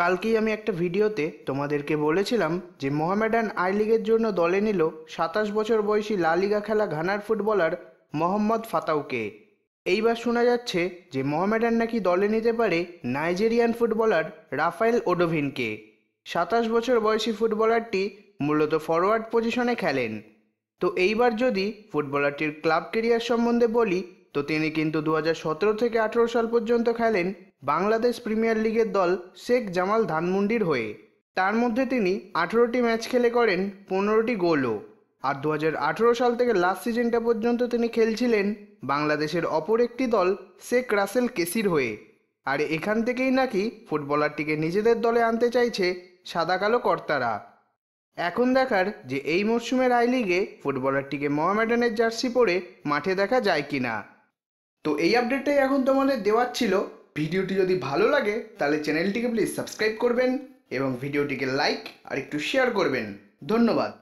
কালকেই আমি একটা ভিডিওতে তোমাদেরকে বলেছিলাম যে মোহামেডান আই লিগের জন্য দলে নিল সাতাশ বছর বয়সী লা লিগা খেলা ঘানার ফুটবলার মোহাম্মদ ফাতাউকে এইবার শোনা যাচ্ছে যে মোহামেডান নাকি দলে নিতে পারে নাইজেরিয়ান ফুটবলার রাফায়েল ওডোভিনকে সাতাশ বছর বয়সী ফুটবলারটি মূলত ফরওয়ার্ড পজিশনে খেলেন তো এইবার যদি ফুটবলারটির ক্লাব কেরিয়ার সম্বন্ধে বলি তো তিনি কিন্তু দু থেকে আঠেরো সাল পর্যন্ত খেলেন বাংলাদেশ প্রিমিয়ার লিগের দল শেখ জামাল ধানমন্ডির হয়ে তার মধ্যে তিনি আঠেরোটি ম্যাচ খেলে করেন পনেরোটি গোলও আর দু সাল থেকে লাস্ট সিজনটা পর্যন্ত তিনি খেলছিলেন বাংলাদেশের অপর একটি দল শেখ রাসেল কেসির হয়ে আর এখান থেকেই নাকি ফুটবলারটিকে নিজেদের দলে আনতে চাইছে সাদা কালো কর্তারা এখন দেখার যে এই মরশুমের আই লিগে ফুটবলারটিকে মহামেডানের জার্সি পরে মাঠে দেখা যায় কিনা তো এই আপডেটটাই এখন তোমাদের দেওয়ার ছিল ভিডিওটি যদি ভালো লাগে তাহলে চ্যানেলটিকে প্লিজ সাবস্ক্রাইব করবেন এবং ভিডিওটিকে লাইক আর একটু শেয়ার করবেন ধন্যবাদ